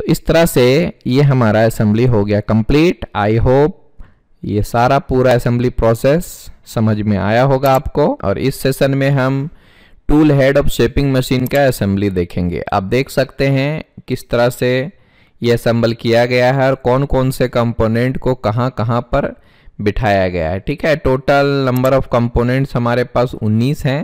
तो इस तरह से ये हमारा असेंबली हो गया कंप्लीट आई होप ये सारा पूरा असेंबली प्रोसेस समझ में आया होगा आपको और इस सेशन में हम tool head of shaping machine का असेंबली देखेंगे आप देख सकते हैं किस तरह से ये असेंबल किया गया है और कौन कौन से कंपोनेंट को कहाँ कहाँ पर बिठाया गया है ठीक है टोटल नंबर ऑफ कंपोनेंट्स हमारे पास 19 हैं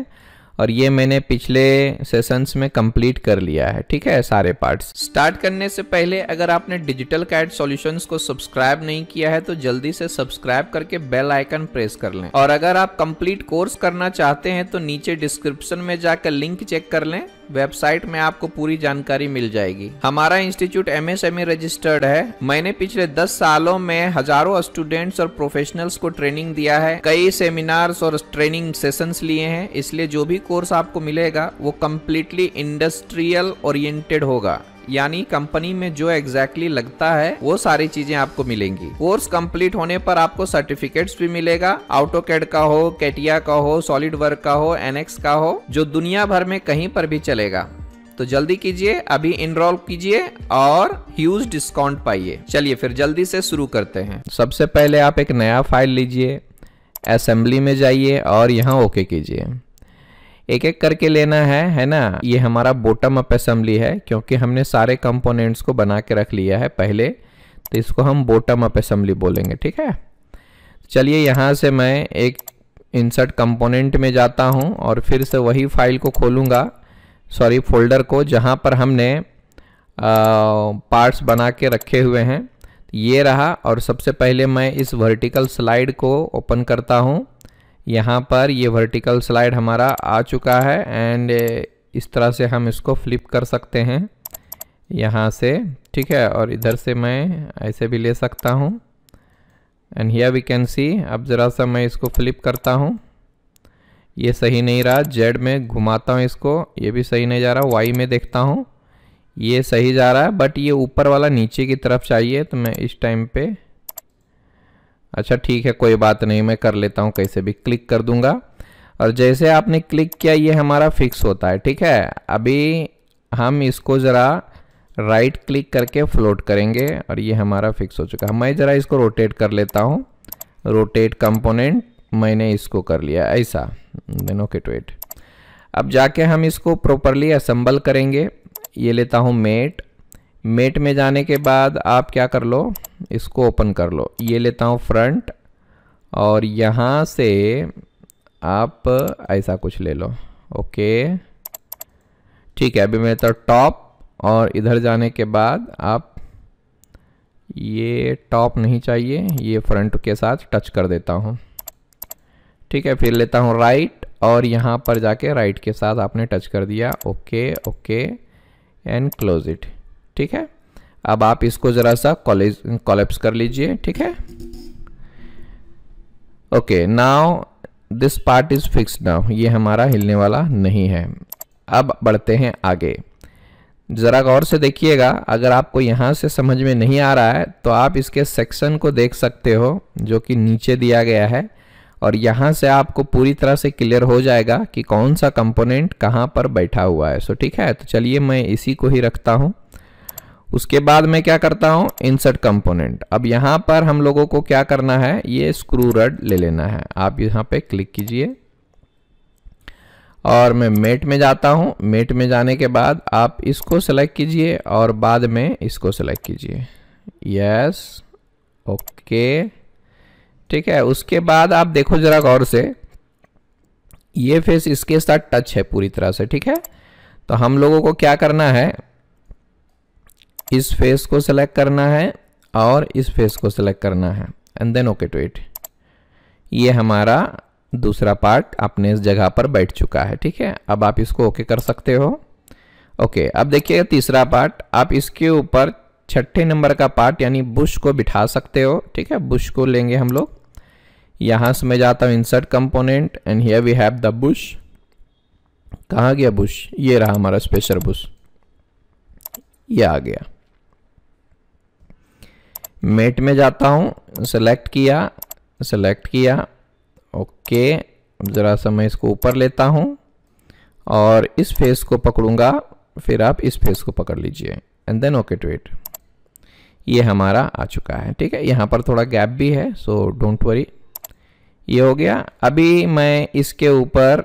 और ये मैंने पिछले सेशंस में कंप्लीट कर लिया है ठीक है सारे पार्ट्स स्टार्ट करने से पहले अगर आपने डिजिटल कैड सॉल्यूशंस को सब्सक्राइब नहीं किया है तो जल्दी से सब्सक्राइब करके बेल आइकन प्रेस कर लें और अगर आप कंप्लीट कोर्स करना चाहते हैं तो नीचे डिस्क्रिप्शन में जाकर लिंक चेक कर लें वेबसाइट में आपको पूरी जानकारी मिल जाएगी हमारा institute M S M registered है मैंने पिछले दस सालों में हजारों स्टूडेंट्स और प्रोफेशनल्स को ट्रेनिंग दिया है कई सेमिनार्स और ट्रेनिंग सेशंस लिए हैं इसलिए जो भी कोर्स आपको मिलेगा वो कम्प्लीटली इंडस्ट्रियल ओरिएंटेड होगा यानी कंपनी में जो एग्जैक्टली exactly लगता है वो सारी चीजें आपको मिलेंगी कोर्स कंप्लीट होने पर आपको सर्टिफिकेट्स भी मिलेगा ऑटो का हो कैटिया का हो सॉलिड वर्क का हो एनएक्स का हो जो दुनिया भर में कहीं पर भी चलेगा तो जल्दी कीजिए अभी इनरोल कीजिए और ह्यूज डिस्काउंट पाइए चलिए फिर जल्दी से शुरू करते हैं सबसे पहले आप एक नया फाइल लीजिए असेंबली में जाइए और यहाँ ओके कीजिए एक एक करके लेना है है ना ये हमारा बोटम अप असेंबली है क्योंकि हमने सारे कंपोनेंट्स को बना के रख लिया है पहले तो इसको हम बोटम अप असेंबली बोलेंगे ठीक है चलिए यहाँ से मैं एक इंसर्ट कंपोनेंट में जाता हूँ और फिर से वही फाइल को खोलूँगा सॉरी फोल्डर को जहाँ पर हमने पार्ट्स बना के रखे हुए हैं ये रहा और सबसे पहले मैं इस वर्टिकल स्लाइड को ओपन करता हूँ यहाँ पर ये वर्टिकल स्लाइड हमारा आ चुका है एंड इस तरह से हम इसको फ्लिप कर सकते हैं यहाँ से ठीक है और इधर से मैं ऐसे भी ले सकता हूँ and here we can see अब ज़रा सा मैं इसको फ्लिप करता हूँ ये सही नहीं रहा जेड में घुमाता हूँ इसको ये भी सही नहीं जा रहा वाई में देखता हूँ ये सही जा रहा है बट ये ऊपर वाला नीचे की तरफ चाहिए तो मैं इस टाइम पे अच्छा ठीक है कोई बात नहीं मैं कर लेता हूँ कैसे भी क्लिक कर दूँगा और जैसे आपने क्लिक किया ये हमारा फिक्स होता है ठीक है अभी हम इसको ज़रा राइट क्लिक करके फ्लोट करेंगे और ये हमारा फिक्स हो चुका है मैं ज़रा इसको रोटेट कर लेता हूँ रोटेट कंपोनेंट मैंने इसको कर लिया ऐसा देन ओके टू एट अब जाके हम इसको प्रॉपरली असम्बल करेंगे ये लेता हूँ मेट मेट में जाने के बाद आप क्या कर लो इसको ओपन कर लो ये लेता हूँ फ्रंट और यहाँ से आप ऐसा कुछ ले लो ओके ठीक है अभी मैं लेता तो टॉप और इधर जाने के बाद आप ये टॉप नहीं चाहिए ये फ्रंट के साथ टच कर देता हूँ ठीक है फिर लेता हूँ राइट और यहाँ पर जाके राइट के साथ आपने टच कर दिया okay okay and close it ठीक है अब आप इसको ज़रा सा कॉलेज कॉलेप्स कर लीजिए ठीक है okay now this part is fix now ये हमारा हिलने वाला नहीं है अब बढ़ते हैं आगे ज़रा गौर से देखिएगा अगर आपको यहाँ से समझ में नहीं आ रहा है तो आप इसके सेक्शन को देख सकते हो जो कि नीचे दिया गया है और यहाँ से आपको पूरी तरह से क्लियर हो जाएगा कि कौन सा कंपोनेंट कहाँ पर बैठा हुआ है सो ठीक है तो चलिए मैं इसी को ही रखता हूँ उसके बाद मैं क्या करता हूँ इंसर्ट कंपोनेंट अब यहाँ पर हम लोगों को क्या करना है ये स्क्रू रड ले लेना है आप यहाँ पे क्लिक कीजिए और मैं मेट में जाता हूँ मेट में जाने के बाद आप इसको सेलेक्ट कीजिए और बाद में इसको सेलेक्ट कीजिए यस ओके ठीक है उसके बाद आप देखो जरा गौर से ये फेस इसके साथ टच है पूरी तरह से ठीक है तो हम लोगों को क्या करना है इस फेस को सिलेक्ट करना है और इस फेस को सिलेक्ट करना है and then okay to it ये हमारा दूसरा पार्ट अपने इस जगह पर बैठ चुका है ठीक है अब आप इसको ओके okay कर सकते हो ओके okay, अब देखिए तीसरा पार्ट आप इसके ऊपर छठे नंबर का पार्ट यानी बुश को बिठा सकते हो ठीक है बुश को लेंगे हम लोग यहाँ से मैं जाता हूँ insert component and here we have the bush कहाँ गया बुश ये रहा हमारा स्पेशल बुश ये आ गया मेट में जाता हूँ सेलेक्ट किया सेलेक्ट किया ओके ज़रा सा मैं इसको ऊपर लेता हूँ और इस फेस को पकड़ूंगा फिर आप इस फेस को पकड़ लीजिए and then okay to it ये हमारा आ चुका है ठीक है यहाँ पर थोड़ा गैप भी है सो डोंट वरी ये हो गया अभी मैं इसके ऊपर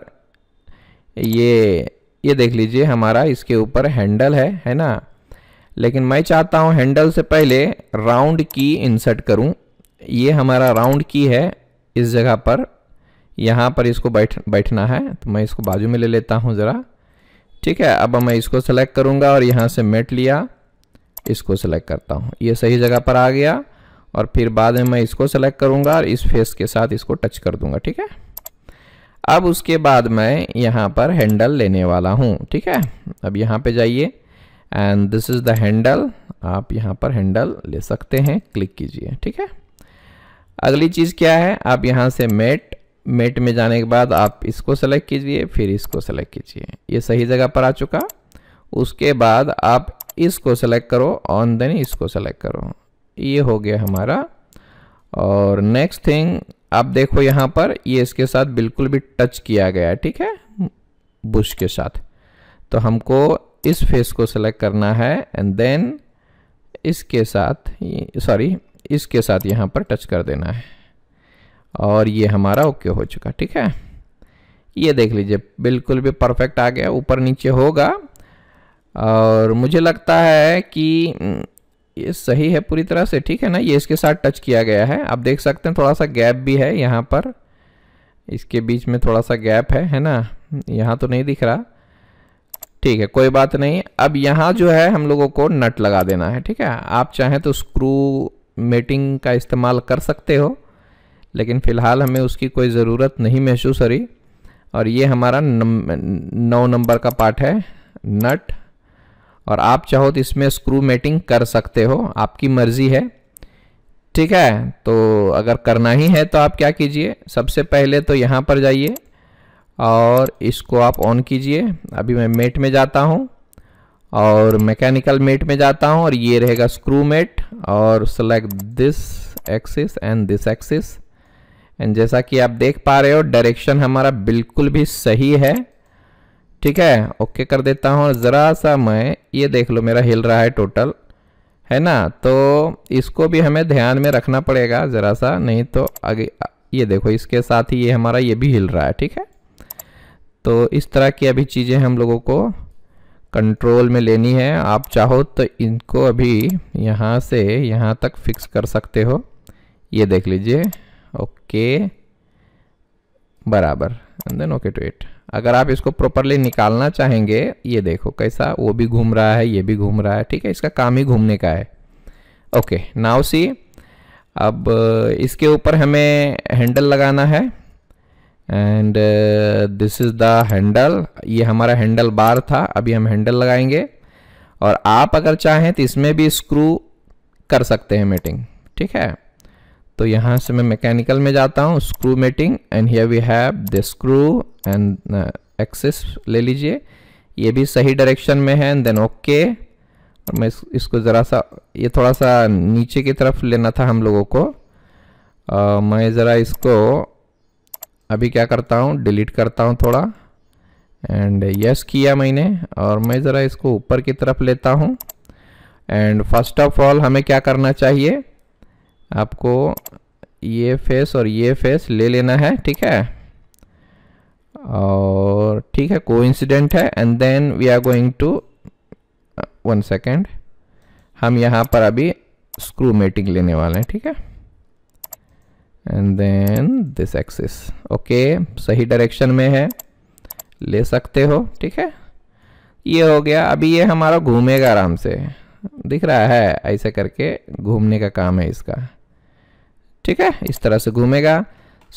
ये ये देख लीजिए हमारा इसके ऊपर हैंडल है है ना लेकिन मैं चाहता हूँ हैंडल से पहले राउंड की इंसर्ट करूँ ये हमारा राउंड की है इस जगह पर यहाँ पर इसको बैठ बैठना है तो मैं इसको बाजू में ले लेता हूँ ज़रा ठीक है अब मैं इसको सेलेक्ट करूँगा और यहाँ से मेट लिया इसको सेलेक्ट करता हूँ ये सही जगह पर आ गया और फिर बाद में मैं इसको सेलेक्ट करूँगा और इस फेस के साथ इसको टच कर दूँगा ठीक है अब उसके बाद मैं यहाँ पर हैंडल लेने वाला हूँ ठीक है अब यहाँ पे जाइए and this is the handle आप यहाँ पर हैंडल ले सकते हैं क्लिक कीजिए ठीक है अगली चीज़ क्या है आप यहाँ से मेट मेट में जाने के बाद आप इसको सेलेक्ट कीजिए फिर इसको सेलेक्ट कीजिए ये सही जगह पर आ चुका उसके बाद आप इसको सेलेक्ट करो ऑन देन इसको सेलेक्ट करो ये हो गया हमारा और नेक्स्ट थिंग आप देखो यहाँ पर ये इसके साथ बिल्कुल भी टच किया गया ठीक है बुश के साथ तो हमको इस फेस को सेलेक्ट करना है एंड देन इसके साथ सॉरी इसके साथ यहाँ पर टच कर देना है और ये हमारा ओके हो चुका ठीक है ये देख लीजिए बिल्कुल भी परफेक्ट आ गया ऊपर नीचे होगा और मुझे लगता है कि हम्म, ये सही है पूरी तरह से ठीक है ना ये इसके साथ टच किया गया है आप देख सकते हैं थोड़ा सा गैप भी है यहाँ पर इसके बीच में थोड़ा सा गैप है है ना यहाँ तो नहीं दिख रहा ठीक है कोई बात नहीं अब यहाँ जो है हम लोगों को नट लगा देना है ठीक है आप चाहें तो स्क्रू मेटिंग का इस्तेमाल कर सकते हो लेकिन फ़िलहाल हमें उसकी कोई ज़रूरत नहीं महसूस हो रही और ये हमारा नौ नंबर का पार्ट है नट और आप चाहो तो इसमें स्क्रू मेटिंग कर सकते हो आपकी मर्ज़ी है ठीक है तो अगर करना ही है तो आप क्या कीजिए सबसे पहले तो यहाँ पर जाइए और इसको आप ऑन कीजिए अभी मैं मेट में जाता हूँ और मैकेनिकल मेट में जाता हूँ और ये रहेगा स्क्रू मेट और select this axis and this axis and जैसा कि आप देख पा रहे हो डायरेक्शन हमारा बिल्कुल भी सही है ठीक है ओके कर देता हूँ ज़रा सा मैं ये देख लो मेरा हिल रहा है टोटल है ना तो इसको भी हमें ध्यान में रखना पड़ेगा ज़रा सा नहीं तो आगे ये देखो इसके साथ ही ये हमारा ये भी हिल रहा है ठीक है तो इस तरह की अभी चीज़ें हम लोगों को कंट्रोल में लेनी है आप चाहो तो इनको अभी यहाँ से यहाँ तक फिक्स कर सकते हो ये देख लीजिए ओके बराबर and then okay to at अगर आप इसको प्रॉपरली निकालना चाहेंगे ये देखो कैसा वो भी घूम रहा है ये भी घूम रहा है ठीक है इसका काम ही घूमने का है ओके नाउ सी अब इसके ऊपर हमें हैंडल लगाना है and this is the handle ये हमारा हैंडल बार था अभी हम हैंडल लगाएंगे और आप अगर चाहें तो इसमें भी स्क्रू कर सकते हैं मेटिंग ठीक है तो यहाँ से मैं मैकेनिकल में जाता हूँ screw mating and here we have the screw and axis ले लीजिए ये भी सही डायरेक्शन में है एंड देन ओके और मैं इस, इसको ज़रा सा ये थोड़ा सा नीचे की तरफ लेना था हम लोगों को uh, मैं ज़रा इसको अभी क्या करता हूँ डिलीट करता हूँ थोड़ा एंड यस yes किया मैंने और मैं ज़रा इसको ऊपर की तरफ लेता हूँ एंड फर्स्ट ऑफ ऑल हमें क्या करना चाहिए आपको ये फेस और ये फेस ले लेना है ठीक है और ठीक है कोइंसिडेंट है and then we are going to one second हम यहाँ पर अभी स्क्रू मेटिंग लेने वाले हैं ठीक है and then this axis okay सही डायरेक्शन में है ले सकते हो ठीक है ये हो गया अभी ये हमारा घूमेगा आराम से दिख रहा है ऐसे करके घूमने का काम है इसका ठीक है इस तरह से घूमेगा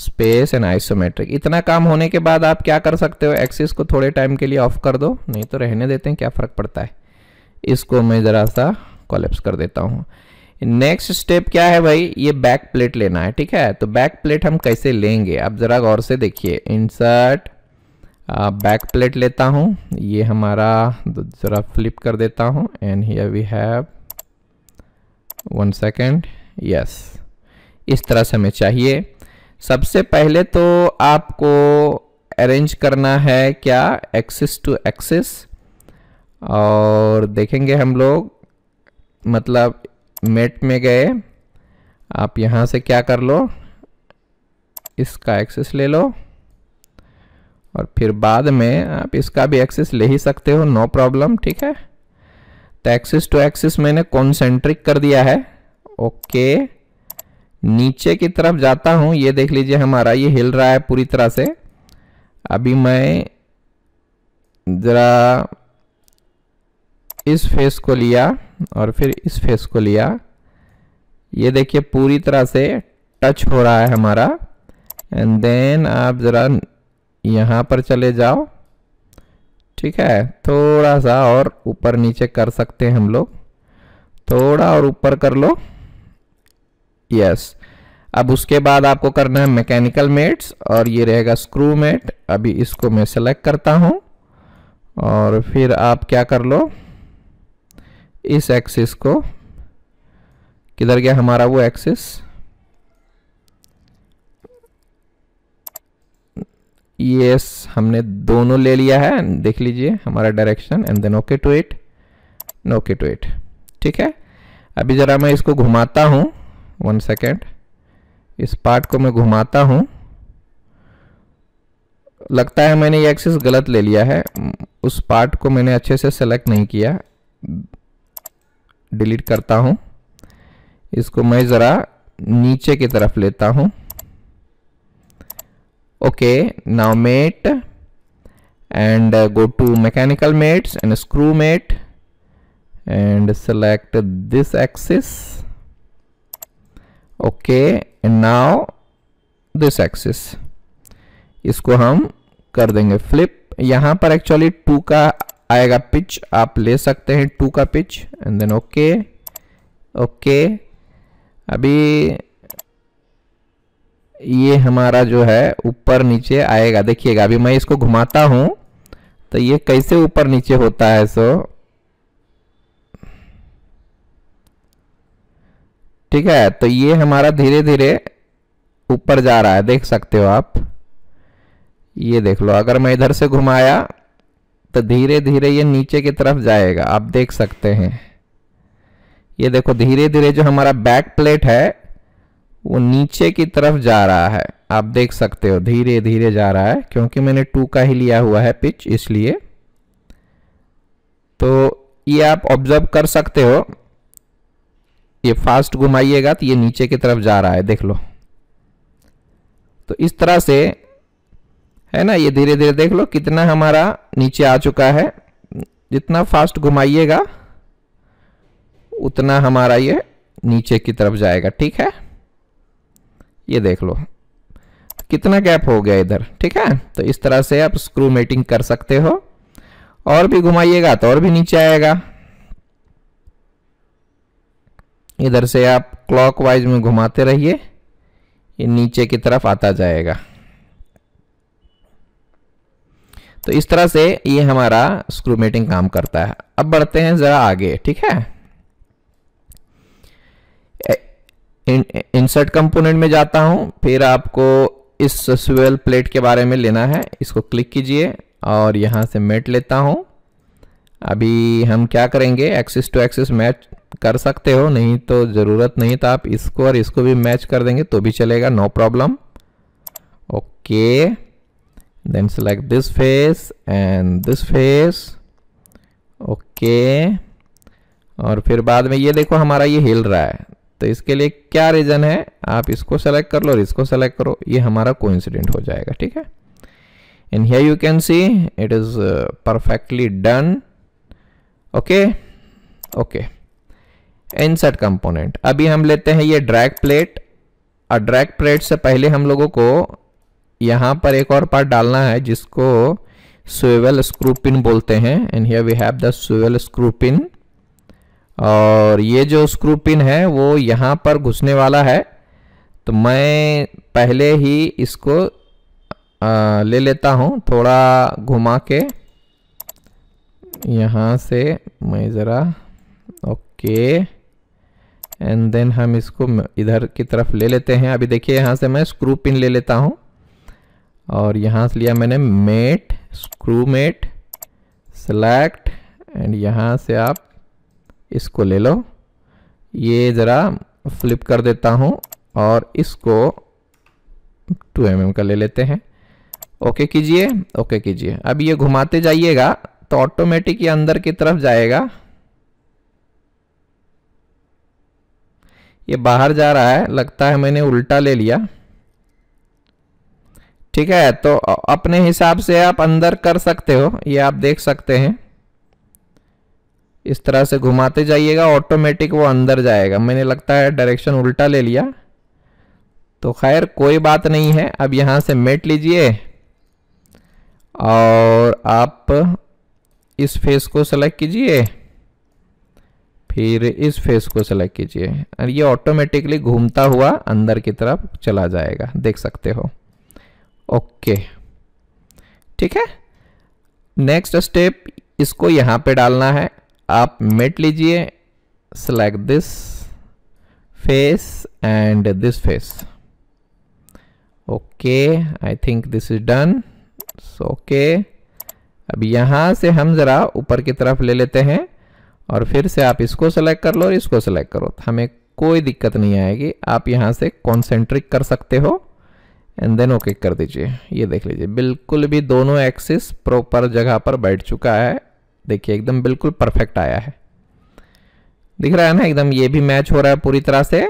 स्पेस एंड आइसोमेट्रिक इतना काम होने के बाद आप क्या कर सकते हो एक्सिस को थोड़े टाइम के लिए ऑफ कर दो नहीं तो रहने देते हैं क्या फ़र्क पड़ता है इसको मैं ज़रा सा कॉलेप्स कर देता हूँ नेक्स्ट स्टेप क्या है भाई ये बैक प्लेट लेना है ठीक है तो बैक प्लेट हम कैसे लेंगे आप ज़रा गौर से देखिए इंसर्ट बैक प्लेट लेता हूँ ये हमारा ज़रा फ्लिप कर देता हूँ and here we have one second yes इस तरह से हमें चाहिए सबसे पहले तो आपको अरेंज करना है क्या एक्सिस टू एक्सिस और देखेंगे हम लोग मतलब मेट में गए आप यहाँ से क्या कर लो इसका एक्सेस ले लो और फिर बाद में आप इसका भी एक्सेस ले ही सकते हो नो प्रॉब्लम ठीक है तो एक्सेस टू एक्सेस मैंने कॉन्सेंट्रिक कर दिया है ओके नीचे की तरफ जाता हूँ ये देख लीजिए हमारा ये हिल रहा है पूरी तरह से अभी मैं ज़रा इस फेस को लिया और फिर इस फेस को लिया ये देखिए पूरी तरह से टच हो रहा है हमारा एंड देन आप ज़रा यहाँ पर चले जाओ ठीक है थोड़ा सा और ऊपर नीचे कर सकते हैं हम लोग थोड़ा और ऊपर कर लो यस अब उसके बाद आपको करना है मैकेनिकल मेट्स और ये रहेगा स्क्रू मेट अभी इसको मैं सेलेक्ट करता हूँ और फिर आप क्या कर लो इस एक्सिस को किधर गया हमारा वो एक्सिस ये हमने दोनों ले लिया है देख लीजिए हमारा direction and then okay to it okay to it ठीक है अभी ज़रा मैं इसको घुमाता हूँ वन सेकेंड इस पार्ट को मैं घुमाता हूँ लगता है मैंने ये एक्सेस गलत ले लिया है उस पार्ट को मैंने अच्छे से सेलेक्ट नहीं किया डिलीट करता हूं इसको मैं ज़रा नीचे की तरफ लेता हूं okay now mate and go to mechanical mates and screw mate and select this axis okay and now this axis इसको हम कर देंगे फ्लिप यहां पर एक्चुअली टू का आएगा पिच आप ले सकते हैं टू का pitch and then okay okay अभी ये हमारा जो है ऊपर नीचे आएगा देखिएगा अभी मैं इसको घुमाता हूं तो ये कैसे ऊपर नीचे होता है सो ठीक है तो ये हमारा धीरे धीरे ऊपर जा रहा है देख सकते हो आप ये देख लो अगर मैं इधर से घुमाया तो धीरे धीरे ये नीचे की तरफ जाएगा आप देख सकते हैं ये देखो धीरे धीरे जो हमारा बैक प्लेट है वो नीचे की तरफ जा रहा है आप देख सकते हो धीरे धीरे जा रहा है क्योंकि मैंने टू का ही लिया हुआ है पिच इसलिए तो ये आप ऑब्जर्व कर सकते हो ये फास्ट घुमाइएगा तो ये नीचे की तरफ जा रहा है देख लो तो इस तरह से है ना ये धीरे धीरे देख लो कितना हमारा नीचे आ चुका है जितना फास्ट घुमाइएगा उतना हमारा ये नीचे की तरफ जाएगा ठीक है ये देख लो कितना गैप हो गया इधर ठीक है तो इस तरह से आप स्क्रू मेटिंग कर सकते हो और भी घुमाइएगा तो और भी नीचे आएगा इधर से आप क्लॉकवाइज में घुमाते रहिए ये नीचे की तरफ आता जाएगा तो इस तरह से ये हमारा स्क्रू मेटिंग काम करता है अब बढ़ते हैं ज़रा आगे ठीक है इंसर्ट कंपोनेंट में जाता हूँ फिर आपको इस स्वेल प्लेट के बारे में लेना है इसको क्लिक कीजिए और यहाँ से मेट लेता हूँ अभी हम क्या करेंगे एक्सिस टू एक्सिस मैच कर सकते हो नहीं तो ज़रूरत नहीं था आप इसको और इसको भी मैच कर देंगे तो भी चलेगा no problem okay then select this face and this face okay okay. और फिर बाद में ये देखो हमारा ये हिल रहा है तो इसके लिए क्या रीज़न है आप इसको सेलेक्ट कर लो और इसको सेलेक्ट करो ये हमारा इंसिडेंट हो जाएगा ठीक है and here you can see it is perfectly done okay okay set component अभी हम लेते हैं ये ड्रैग प्लेट और ड्रैग प्लेट से पहले हम लोगों को यहाँ पर एक और पार्ट डालना है जिसको स्वेवल स्क्रू पिन बोलते हैं and here we have the swivel screw pin और ये जो स्क्रू पिन है वो यहाँ पर घुसने वाला है तो मैं पहले ही इसको आ, ले लेता हूँ थोड़ा घुमा के यहाँ से मैं ज़रा ओके एंड देन हम इसको इधर की तरफ ले लेते हैं अभी देखिए यहाँ से मैं स्क्रू पिन ले लेता हूँ और यहाँ से लिया मैंने mate screw mate select and यहाँ से आप इसको ले लो ये ज़रा फ्लिप कर देता हूँ और इसको 2 एम mm का ले लेते हैं ओके कीजिए ओके कीजिए अब ये घुमाते जाइएगा तो ऑटोमेटिक ये अंदर की तरफ जाएगा ये बाहर जा रहा है लगता है मैंने उल्टा ले लिया ठीक है तो अपने हिसाब से आप अंदर कर सकते हो ये आप देख सकते हैं इस तरह से घुमाते जाइएगा ऑटोमेटिक वो अंदर जाएगा मैंने लगता है डायरेक्शन उल्टा ले लिया तो खैर कोई बात नहीं है अब यहाँ से मेट लीजिए और आप इस फेस को सेलेक्ट कीजिए फिर इस फेस को सेलेक्ट कीजिए और ये ऑटोमेटिकली घूमता हुआ अंदर की तरफ चला जाएगा देख सकते हो ओके ठीक है नेक्स्ट स्टेप इसको यहाँ पे डालना है आप मेट लीजिए select this face and this face okay I think this is done so okay अब यहाँ से हम ज़रा ऊपर की तरफ ले लेते हैं और फिर से आप इसको सेलेक्ट कर लो और इसको सेलेक्ट करो हमें कोई दिक्कत नहीं आएगी आप यहाँ से कॉन्सेंट्रिक कर सकते हो एंड देन ओके कर दीजिए ये देख लीजिए बिल्कुल भी दोनों एक्सिस प्रॉपर जगह पर बैठ चुका है देखिए एकदम बिल्कुल परफेक्ट आया है दिख रहा है ना एकदम ये भी मैच हो रहा है पूरी तरह से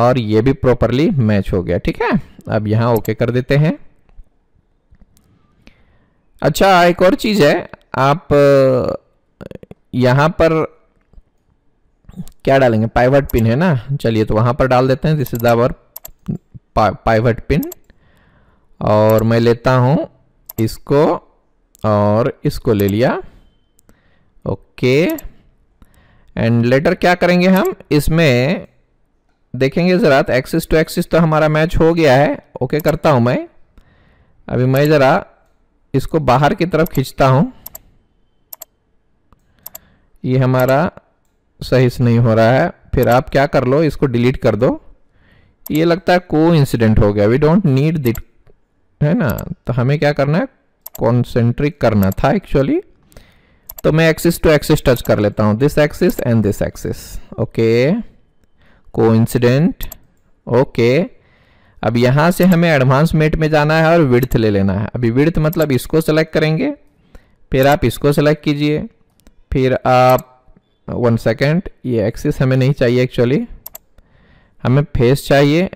और ये भी प्रॉपरली मैच हो गया ठीक है अब यहाँ ओके कर देते हैं अच्छा एक और चीज़ है आप यहाँ पर क्या डालेंगे पाइवट पिन है ना चलिए तो वहाँ पर डाल देते हैं this is the our pivot pin और मैं लेता हूँ इसको और इसको ले लिया ओके एंड लेटर क्या करेंगे हम इसमें देखेंगे ज़रा एक्सिस टू एक्सिस तो हमारा मैच हो गया है ओके okay करता हूँ मैं अभी मैं ज़रा इसको बाहर की तरफ खींचता हूँ ये हमारा सही से नहीं हो रहा है फिर आप क्या कर लो इसको डिलीट कर दो ये लगता है को इंसिडेंट हो गया वी डोंट नीड दिट है ना तो हमें क्या करना है कॉन्सेंट्रिक करना था एक्चुअली तो मैं एक्सिस टू एक्सिस टच कर लेता हूँ this axis and this axis okay coincident okay अब यहाँ से हमें एडवांस मेट में जाना है और विड्थ ले लेना है अभी विड्थ मतलब इसको सेलेक्ट करेंगे फिर आप इसको सेलेक्ट कीजिए फिर आप वन सेकेंड ये एक्सिस हमें नहीं चाहिए एक्चुअली हमें फेस चाहिए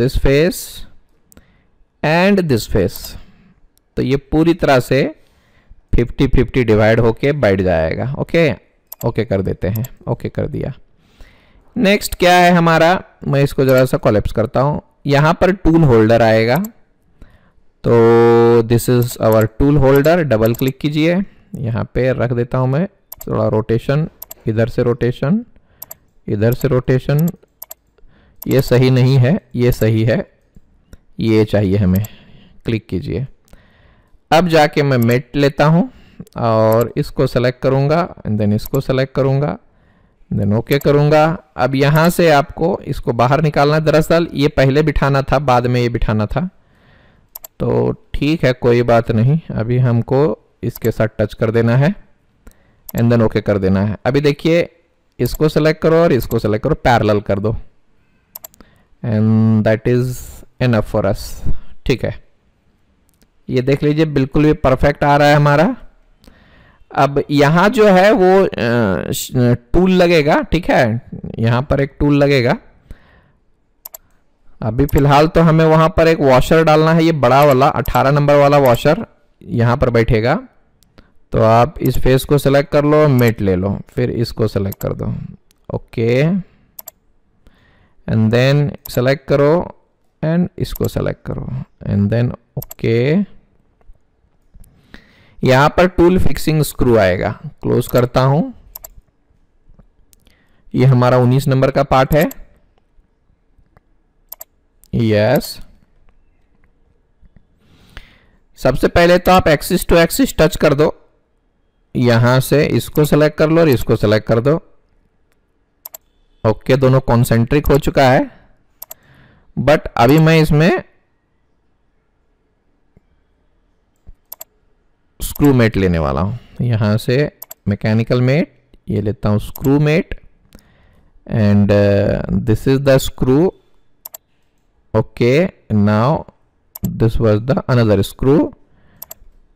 this face and this face तो ये पूरी तरह से 50 50 डिवाइड होके बैठ जाएगा ओके ओके कर देते हैं ओके कर दिया नेक्स्ट क्या है हमारा मैं इसको ज़रा सा कॉलेप्स करता हूँ यहाँ पर टूल होल्डर आएगा तो this is our tool holder double click कीजिए यहाँ पे रख देता हूँ मैं थोड़ा रोटेशन इधर से रोटेशन इधर से रोटेशन ये सही नहीं है ये सही है ये चाहिए हमें क्लिक कीजिए अब जाके मैं मेट लेता हूँ और इसको सेलेक्ट करूँगा एंड देन इसको सेलेक्ट करूँगा देन ओके करूँगा अब यहाँ से आपको इसको बाहर निकालना दरअसल ये पहले बिठाना था बाद में ये बिठाना था तो ठीक है कोई बात नहीं अभी हमको इसके साथ टच कर देना है एंड देन ओके कर देना है अभी देखिए इसको सेलेक्ट करो और इसको सेलेक्ट करो पैरल कर दो and that is enough for us ठीक है ये देख लीजिए बिल्कुल भी परफेक्ट आ रहा है हमारा अब यहाँ जो है वो टूल लगेगा ठीक है यहाँ पर एक टूल लगेगा अभी फिलहाल तो हमें वहाँ पर एक वॉशर डालना है ये बड़ा वाला 18 नंबर वाला वॉशर यहाँ पर बैठेगा तो आप इस फेस को सिलेक्ट कर लो मेट ले लो फिर इसको सिलेक्ट कर दो okay okay. And then select करो एंड इसको सेलेक्ट करो एंड देन ओके यहां पर टूल फिक्सिंग स्क्रू आएगा क्लोज करता हूं ये हमारा 19 नंबर का पार्ट है यस yes. सबसे पहले तो आप एक्सिस टू एक्सिस टच कर दो यहां से इसको सेलेक्ट कर लो और इसको सेलेक्ट कर दो ओके okay, दोनों कॉन्सेंट्रिक हो चुका है बट अभी मैं इसमें स्क्रू मेट लेने वाला हूं यहां से मैकेनिकल मेट ये लेता हूं screw mate and this is the screw okay now this was the another screw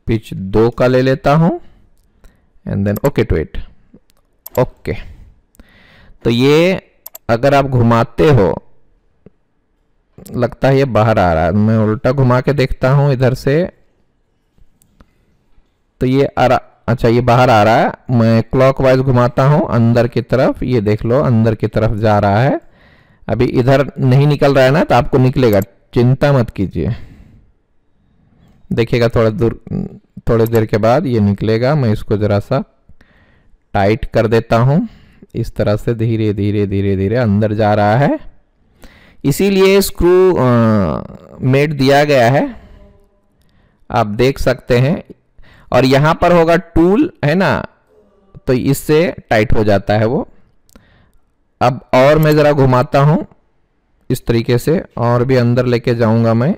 pitch दो का ले लेता हूं and then okay to it okay तो ये अगर आप घुमाते हो लगता है ये बाहर आ रहा है मैं उल्टा घुमा के देखता हूँ इधर से तो ये आ रहा अच्छा ये बाहर आ रहा है मैं क्लॉकवाइज घुमाता हूँ अंदर की तरफ ये देख लो अंदर की तरफ जा रहा है अभी इधर नहीं निकल रहा है ना तो आपको निकलेगा चिंता मत कीजिए देखिएगा थोड़ा दूर थोड़ी देर के बाद ये निकलेगा मैं इसको ज़रा सा टाइट कर देता हूँ इस तरह से धीरे धीरे धीरे धीरे अंदर जा रहा है इसीलिए स्क्रू मेट दिया गया है आप देख सकते हैं और यहाँ पर होगा टूल है ना तो इससे टाइट हो जाता है वो अब और मैं ज़रा घुमाता हूँ इस तरीके से और भी अंदर लेके जाऊँगा मैं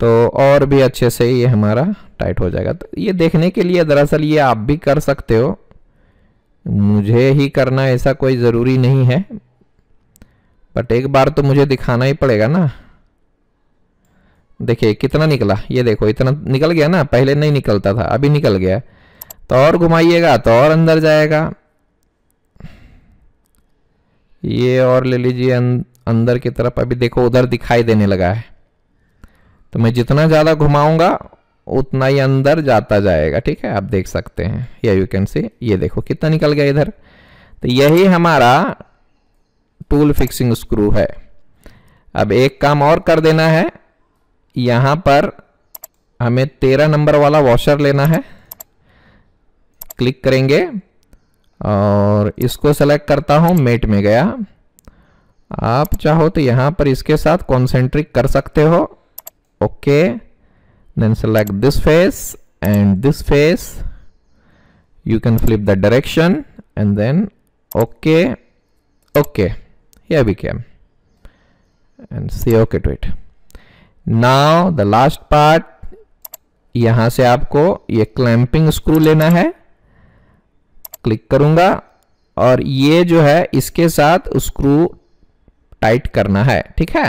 तो और भी अच्छे से ये हमारा टाइट हो जाएगा तो ये देखने के लिए दरअसल ये आप भी कर सकते हो मुझे ही करना ऐसा कोई ज़रूरी नहीं है बट एक बार तो मुझे दिखाना ही पड़ेगा ना देखिए कितना निकला ये देखो इतना निकल गया ना पहले नहीं निकलता था अभी निकल गया तो और घुमाइएगा तो और अंदर जाएगा ये और ले लीजिए अं-, अंदर की तरफ अभी देखो उधर दिखाई देने लगा है तो मैं जितना ज़्यादा घुमाऊंगा उतना ही अंदर जाता जाएगा ठीक है आप देख सकते हैं या यू कैन सी ये देखो कितना निकल गया इधर तो यही हमारा टूल फिक्सिंग स्क्रू है अब एक काम और कर देना है यहाँ पर हमें तेरह नंबर वाला वॉशर लेना है क्लिक करेंगे और इसको सेलेक्ट करता हूँ मेट में गया आप चाहो तो यहाँ पर इसके साथ कॉन्सेंट्रिक कर सकते हो okay okay. then select this face and this face you can flip the direction and then okay okay here we came and say okay to it now the last part यहां से आपको ये clamping screw लेना है click करूंगा और ये जो है इसके साथ स्क्रू टाइट करना है ठीक है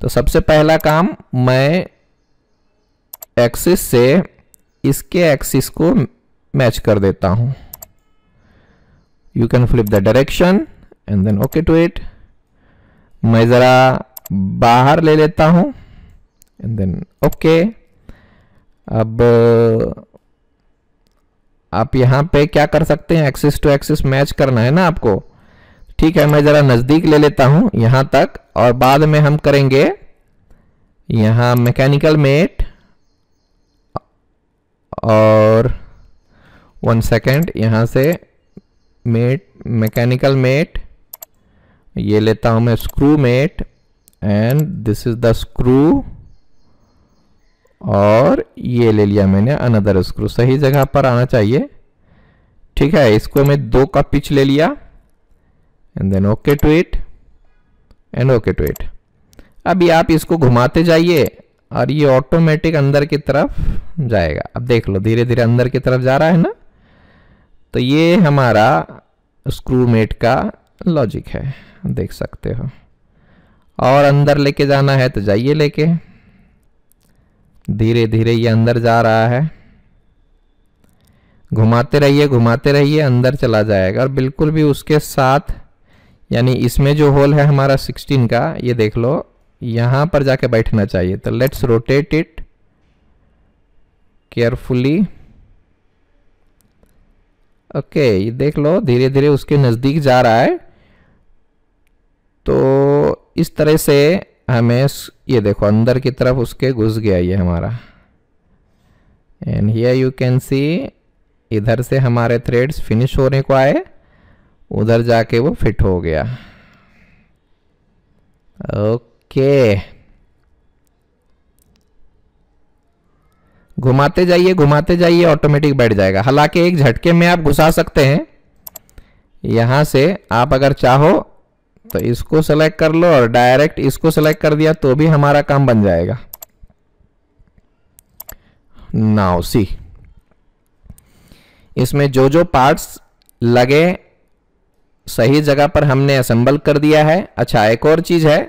तो सबसे पहला काम मैं एक्सिस से इसके एक्सिस को मैच कर देता हूं you can flip the direction and then okay to it मैं ज़रा बाहर ले लेता हूं एंड देन ओके अब आप यहां पे क्या कर सकते हैं एक्सिस टू एक्सिस मैच करना है ना आपको ठीक है मैं ज़रा नज़दीक ले लेता हूं यहां तक और बाद में हम करेंगे यहां मैकेनिकल मेट और वन सेकेंड यहाँ से मेट मैकेनिकल मेट ये लेता हूँ मैं screw mate and this is the screw और ये ले लिया मैंने अनदर स्क्रू सही जगह पर आना चाहिए ठीक है इसको मैं दो का पिच ले लिया and then okay to it and okay to it अभी आप इसको घुमाते जाइए और ये ऑटोमेटिक अंदर की तरफ जाएगा अब देख लो धीरे धीरे अंदर की तरफ जा रहा है ना तो ये हमारा स्क्रू मेट का लॉजिक है देख सकते हो और अंदर लेके जाना है तो जाइए लेके धीरे धीरे ये अंदर जा रहा है घुमाते रहिए घुमाते रहिए अंदर चला जाएगा और बिल्कुल भी उसके साथ यानी इसमें जो होल है हमारा 16 का ये देख लो यहां पर जाके बैठना चाहिए तो let's rotate it carefully okay ये देख लो धीरे धीरे उसके नज़दीक जा रहा है तो इस तरह से हमें ये देखो अंदर की तरफ उसके घुस गया ये हमारा and here you can see इधर से हमारे थ्रेड्स फिनिश होने को आए उधर जाके वो फिट हो गया ओके ओके घुमाते जाइए घुमाते जाइए ऑटोमेटिक बैठ जाएगा हालांकि एक झटके में आप घुसा सकते हैं यहां से आप अगर चाहो तो इसको सेलेक्ट कर लो और डायरेक्ट इसको सेलेक्ट कर दिया तो भी हमारा काम बन जाएगा नाउ सी इसमें जो जो पार्ट्स लगे सही जगह पर हमने असेंबल कर दिया है अच्छा एक और चीज़ है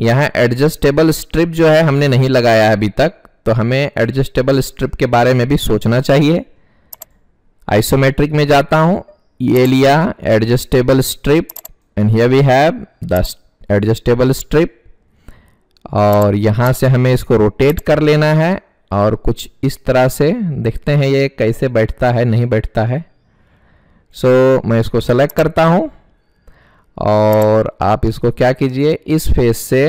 यहाँ एडजस्टेबल स्ट्रिप जो है हमने नहीं लगाया है अभी तक तो हमें एडजस्टेबल स्ट्रिप के बारे में भी सोचना चाहिए आइसोमेट्रिक में जाता हूँ ये लिया adjustable strip and here we have the adjustable strip और यहाँ से हमें इसको रोटेट कर लेना है और कुछ इस तरह से देखते हैं ये कैसे बैठता है नहीं बैठता है सो so, मैं इसको सेलेक्ट करता हूँ और आप इसको क्या कीजिए इस फेस से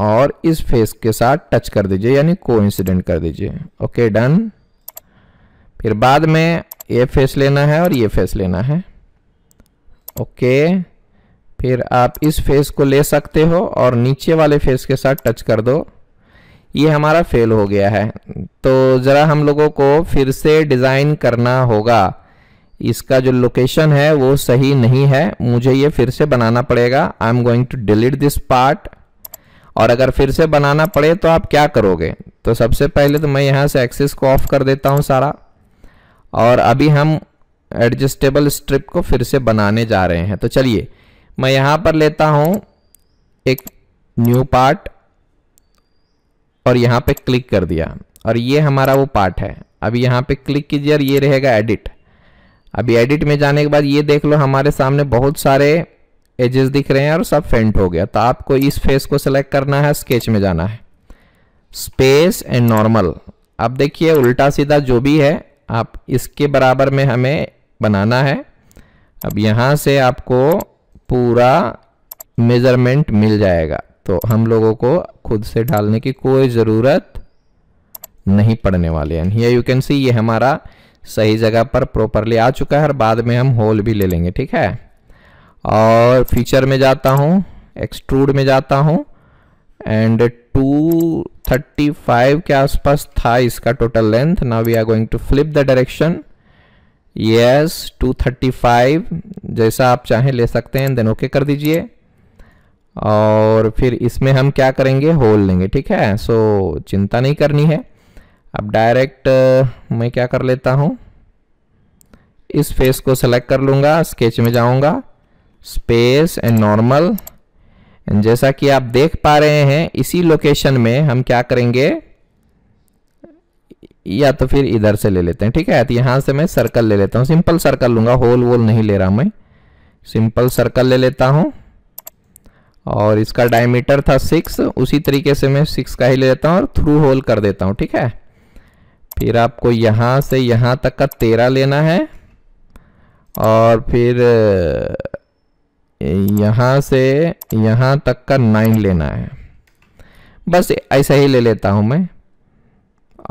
और इस फेस के साथ टच कर दीजिए यानी इंसिडेंट कर दीजिए ओके डन फिर बाद में ये फेस लेना है और ये फेस लेना है ओके फिर आप इस फेस को ले सकते हो और नीचे वाले फेस के साथ टच कर दो ये हमारा फेल हो गया है तो ज़रा हम लोगों को फिर से डिज़ाइन करना होगा इसका जो लोकेशन है वो सही नहीं है मुझे ये फिर से बनाना पड़ेगा I am going to delete this part और अगर फिर से बनाना पड़े तो आप क्या करोगे तो सबसे पहले तो मैं यहाँ से एक्सिस को ऑफ कर देता हूँ सारा और अभी हम एडजस्टेबल स्ट्रिप को फिर से बनाने जा रहे हैं तो चलिए मैं यहाँ पर लेता हूँ एक न्यू पार्ट और यहाँ पे क्लिक कर दिया और ये हमारा वो पार्ट है अभी यहाँ पे क्लिक कीजिए और ये रहेगा एडिट अभी एडिट में जाने के बाद ये देख लो हमारे सामने बहुत सारे एजेस दिख रहे हैं और सब फेंट हो गया तो आपको इस फेस को सिलेक्ट करना है स्केच में जाना है स्पेस एंड नॉर्मल अब देखिए उल्टा सीधा जो भी है आप इसके बराबर में हमें बनाना है अब यहाँ से आपको पूरा मेजरमेंट मिल जाएगा तो हम लोगों को खुद से ढालने की कोई ज़रूरत नहीं पड़ने वाली है यू कैन सी ये हमारा सही जगह पर प्रॉपरली आ चुका है और बाद में हम होल भी ले लेंगे ठीक है और फीचर में जाता हूँ एक्सट्रूड में जाता हूँ एंड 235 के आसपास था इसका total length now we are going to flip the direction yes 235 जैसा आप चाहें ले सकते हैं देन ओके कर दीजिए और फिर इसमें हम क्या करेंगे होल लेंगे ठीक है सो so, चिंता नहीं करनी है अब डायरेक्ट uh, मैं क्या कर लेता हूँ इस फेस को सेलेक्ट कर लूँगा स्केच में जाऊँगा स्पेस एंड नॉर्मल एंड जैसा कि आप देख पा रहे हैं इसी लोकेशन में हम क्या करेंगे या तो फिर इधर से ले लेते हैं ठीक है तो यहाँ से मैं सर्कल ले लेता हूँ सिंपल सर्कल लूँगा होल वोल नहीं ले रहा मैं सिंपल सर्कल ले लेता हूँ और इसका डायमीटर था सिक्स उसी तरीके से मैं सिक्स का ही ले लेता हूँ और थ्रू होल कर देता हूँ ठीक है फिर आपको यहाँ से यहाँ तक का तेरह लेना है और फिर यहाँ से यहाँ तक का नाइन लेना है बस ऐसा ही ले लेता हूँ मैं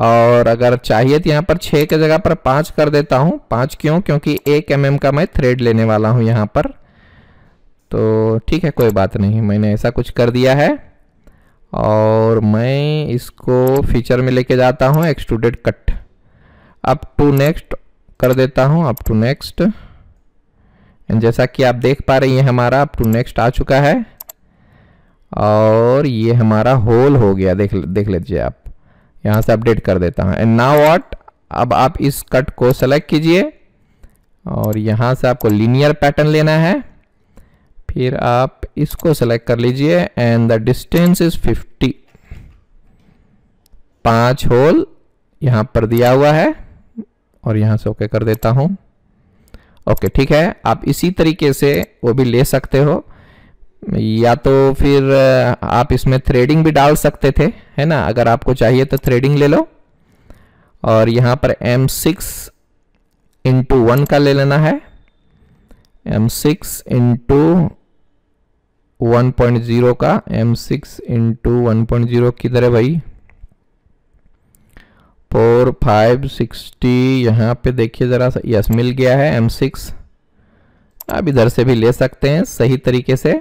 और अगर चाहिए तो यहाँ पर छः के जगह पर पाँच कर देता हूँ पाँच क्यों क्योंकि एक एम mm का मैं थ्रेड लेने वाला हूँ यहाँ पर तो ठीक है कोई बात नहीं मैंने ऐसा कुछ कर दिया है और मैं इसको फीचर में लेके जाता हूँ extruded cut up to next कर देता हूँ अप टू नेक्स्ट एंड जैसा कि आप देख पा रहे हैं हमारा अप टू नेक्स्ट आ चुका है और ये हमारा होल हो गया देख देख लीजिए आप यहाँ से अपडेट कर देता हूँ एंड नाउ व्हाट अब आप इस कट को सेलेक्ट कीजिए और यहाँ से आपको लीनियर पैटर्न लेना है फिर आप इसको सेलेक्ट कर लीजिए एंड द डिस्टेंस इज 50 पांच होल यहाँ पर दिया हुआ है और यहाँ से ओके कर देता हूँ ओके ठीक है आप इसी तरीके से वो भी ले सकते हो या तो फिर आप इसमें थ्रेडिंग भी डाल सकते थे है ना अगर आपको चाहिए तो थ्रेडिंग ले लो और यहाँ पर M6 सिक्स इंटू वन का ले लेना है M6 सिक्स इंटू 1.0 का M6 सिक्स इंटू वन किधर है भाई फोर फाइव सिक्सटी यहाँ पे देखिए ज़रा यस मिल गया है M6 आप इधर से भी ले सकते हैं सही तरीके से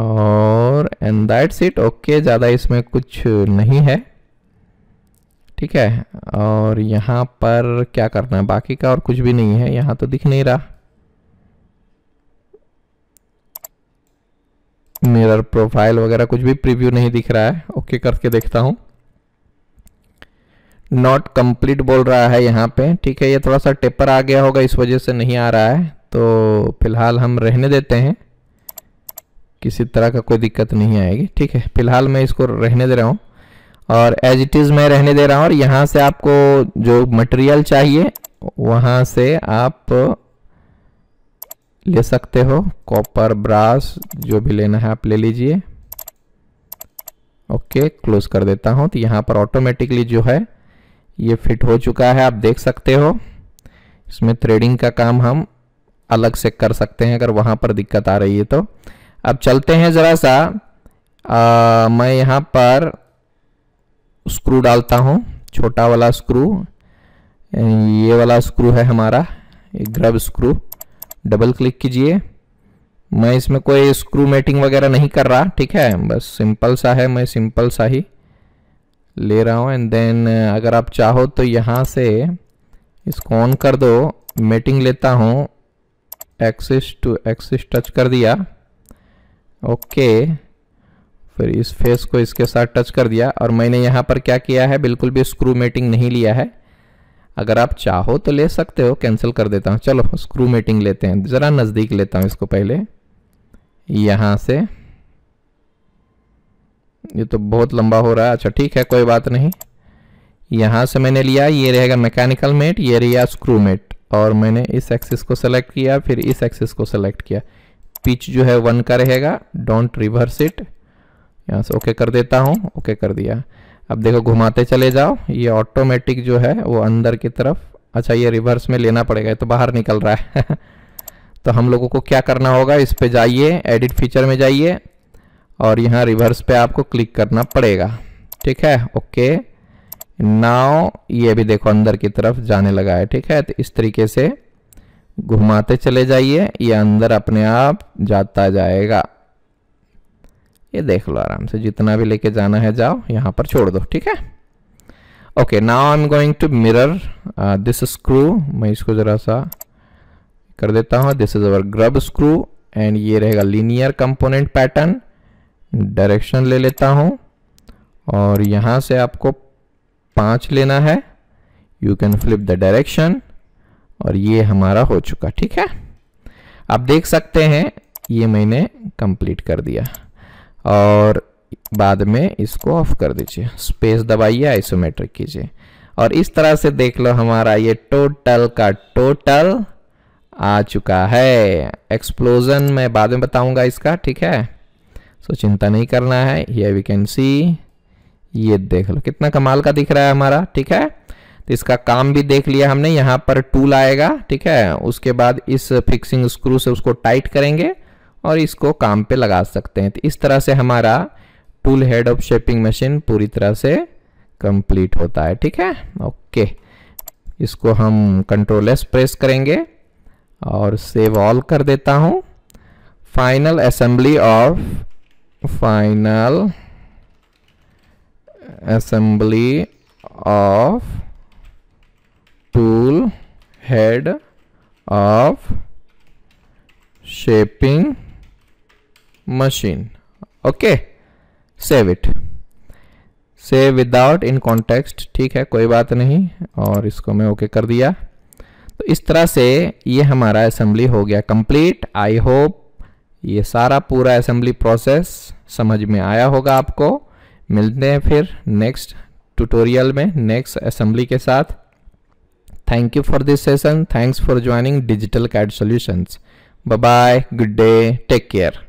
और एंड दैट सीट ओके ज़्यादा इसमें कुछ नहीं है ठीक है और यहाँ पर क्या करना है बाकी का और कुछ भी नहीं है यहाँ तो दिख नहीं रहा मिरर प्रोफाइल वगैरह कुछ भी प्रीव्यू नहीं दिख रहा है ओके करके देखता हूँ नॉट कंप्लीट बोल रहा है यहाँ पे ठीक है ये थोड़ा सा टेपर आ गया होगा इस वजह से नहीं आ रहा है तो फिलहाल हम रहने देते हैं किसी तरह का कोई दिक्कत नहीं आएगी ठीक है फिलहाल मैं इसको रहने दे रहा हूँ और एज इट इज़ मैं रहने दे रहा हूँ और यहाँ से आपको जो मटेरियल चाहिए वहाँ से आप ले सकते हो कॉपर ब्रास जो भी लेना है आप ले लीजिए ओके क्लोज कर देता हूँ तो यहाँ पर ऑटोमेटिकली जो है ये फिट हो चुका है आप देख सकते हो इसमें थ्रेडिंग का काम हम अलग से कर सकते हैं अगर वहाँ पर दिक्कत आ रही है तो अब चलते हैं ज़रा सा आ, मैं यहाँ पर स्क्रू डालता हूँ छोटा वाला स्क्रू ये वाला स्क्रू है हमारा ग्रब स्क्रू डबल क्लिक कीजिए मैं इसमें कोई स्क्रू मेटिंग वगैरह नहीं कर रहा ठीक है बस सिंपल सा है मैं सिंपल सा ही ले रहा हूँ एंड देन अगर आप चाहो तो यहाँ से इसको ऑन कर दो मेटिंग लेता हूँ एक्सिस टू एक्सिस टच कर दिया ओके फिर इस फेस को इसके साथ टच कर दिया और मैंने यहाँ पर क्या किया है बिल्कुल भी स्क्रू मेटिंग नहीं लिया है अगर आप चाहो तो ले सकते हो कैंसिल कर देता हूँ चलो स्क्रू मेटिंग लेते हैं ज़रा नज़दीक लेता हूँ इसको पहले यहाँ से ये तो बहुत लंबा हो रहा है अच्छा ठीक है कोई बात नहीं यहाँ से मैंने लिया ये रहेगा मैकेनिकल मेट ये रहेगा स्क्रू मेट और मैंने इस एक्सिस को सेलेक्ट किया फिर इस एक्सिस को सेलेक्ट किया पिच जो है वन का रहेगा डोंट रिवर्स इट यहाँ से ओके कर देता हूँ ओके कर दिया अब देखो घुमाते चले जाओ ये ऑटोमेटिक जो है वो अंदर की तरफ अच्छा ये रिवर्स में लेना पड़ेगा ये तो बाहर निकल रहा है तो हम लोगों को क्या करना होगा इस पर जाइए एडिट फीचर में जाइए और यहाँ रिवर्स पे आपको क्लिक करना पड़ेगा ठीक है ओके नाव ये भी देखो अंदर की तरफ जाने लगा है ठीक है तो इस तरीके से घुमाते चले जाइए ये अंदर अपने आप जाता जाएगा ये देख लो आराम से जितना भी लेके जाना है जाओ यहाँ पर छोड़ दो ठीक है okay now I am going to mirror this screw मैं इसको ज़रा सा कर देता हूँ this is our grub screw and ये रहेगा लीनियर कंपोनेंट पैटर्न डायरेक्शन ले लेता हूँ और यहाँ से आपको पाँच लेना है you can flip the direction और ये हमारा हो चुका ठीक है आप देख सकते हैं ये मैंने कंप्लीट कर दिया और बाद में इसको ऑफ कर दीजिए स्पेस दबाइए आइसोमेट्रिक कीजिए और इस तरह से देख लो हमारा ये टोटल का टोटल आ चुका है एक्सप्लोजन मैं बाद में बताऊंगा इसका ठीक है सो so, चिंता नहीं करना है ये वी कैन सी ये देख लो कितना कमाल का दिख रहा है हमारा ठीक है तो इसका काम भी देख लिया हमने यहाँ पर टूल आएगा ठीक है उसके बाद इस फिक्सिंग स्क्रू से उसको टाइट करेंगे और इसको काम पे लगा सकते हैं तो इस तरह से हमारा tool head of shaping machine पूरी तरह से कंप्लीट होता है ठीक है ओके इसको हम कंट्रोल एस प्रेस करेंगे और सेव ऑल कर देता हूँ final assembly of final assembly of tool head of shaping machine okay save it save without in context ठीक है कोई बात नहीं और इसको मैं ओके okay कर दिया तो इस तरह से ये हमारा असेंबली हो गया कंप्लीट आई होप ये सारा पूरा असेंबली प्रोसेस समझ में आया होगा आपको मिलते हैं फिर नेक्स्ट ट्यूटोरियल में नेक्स्ट असेंबली के साथ thank you for this session thanks for joining digital CAD solutions bye bye good day take care